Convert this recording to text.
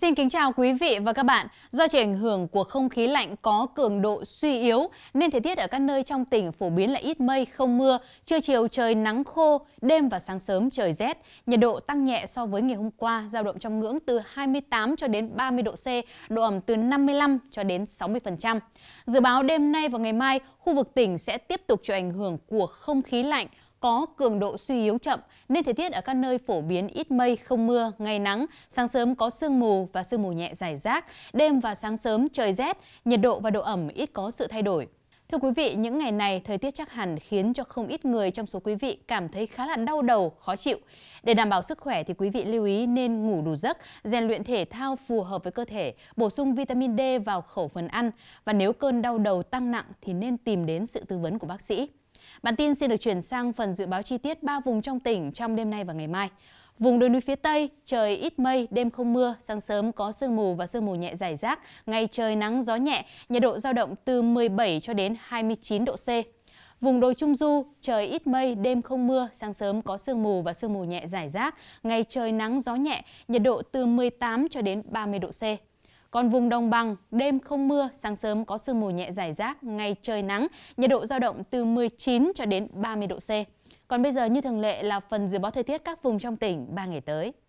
Xin kính chào quý vị và các bạn. Do chịu ảnh hưởng của không khí lạnh có cường độ suy yếu nên thời tiết ở các nơi trong tỉnh phổ biến là ít mây, không mưa, trưa chiều trời nắng khô, đêm và sáng sớm trời rét. Nhiệt độ tăng nhẹ so với ngày hôm qua, dao động trong ngưỡng từ 28 cho đến 30 độ C, độ ẩm từ 55 cho đến 60%. Dự báo đêm nay và ngày mai, khu vực tỉnh sẽ tiếp tục chịu ảnh hưởng của không khí lạnh có cường độ suy yếu chậm nên thời tiết ở các nơi phổ biến ít mây, không mưa, ngày nắng, sáng sớm có sương mù và sương mù nhẹ dài rác, đêm và sáng sớm trời rét, nhiệt độ và độ ẩm ít có sự thay đổi. Thưa quý vị, những ngày này thời tiết chắc hẳn khiến cho không ít người trong số quý vị cảm thấy khá là đau đầu, khó chịu. Để đảm bảo sức khỏe thì quý vị lưu ý nên ngủ đủ giấc, rèn luyện thể thao phù hợp với cơ thể, bổ sung vitamin D vào khẩu phần ăn và nếu cơn đau đầu tăng nặng thì nên tìm đến sự tư vấn của bác sĩ. Bản tin xin được chuyển sang phần dự báo chi tiết ba vùng trong tỉnh trong đêm nay và ngày mai. Vùng đồi núi phía Tây, trời ít mây, đêm không mưa, sáng sớm có sương mù và sương mù nhẹ rải rác, ngày trời nắng gió nhẹ, nhiệt độ giao động từ 17 cho đến 29 độ C. Vùng đồi Trung Du, trời ít mây, đêm không mưa, sáng sớm có sương mù và sương mù nhẹ rải rác, ngày trời nắng gió nhẹ, nhiệt độ từ 18 cho đến 30 độ C. Còn vùng đồng bằng, đêm không mưa, sáng sớm có sương mù nhẹ giải rác, ngày trời nắng, nhiệt độ dao động từ 19 cho đến 30 độ C. Còn bây giờ như thường lệ là phần dự báo thời tiết các vùng trong tỉnh 3 ngày tới.